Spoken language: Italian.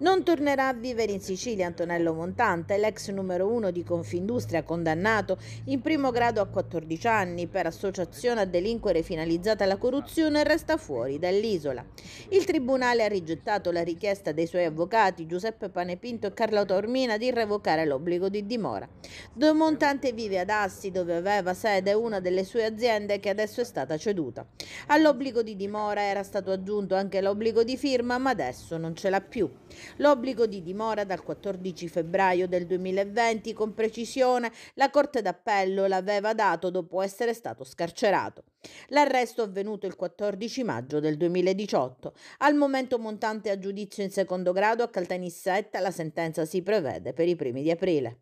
Non tornerà a vivere in Sicilia Antonello Montante, l'ex numero uno di Confindustria condannato in primo grado a 14 anni per associazione a delinquere finalizzata alla corruzione resta fuori dall'isola. Il tribunale ha rigettato la richiesta dei suoi avvocati Giuseppe Panepinto e Carlotta Tormina di revocare l'obbligo di dimora. De Montante vive ad Assi dove aveva sede una delle sue aziende che adesso è stata ceduta. All'obbligo di dimora era stato aggiunto anche l'obbligo di firma ma adesso non ce l'ha più l'obbligo di dimora dal 14 febbraio del 2020, con precisione la Corte d'Appello l'aveva dato dopo essere stato scarcerato. L'arresto è avvenuto il 14 maggio del 2018. Al momento montante a giudizio in secondo grado a Caltanissetta la sentenza si prevede per i primi di aprile.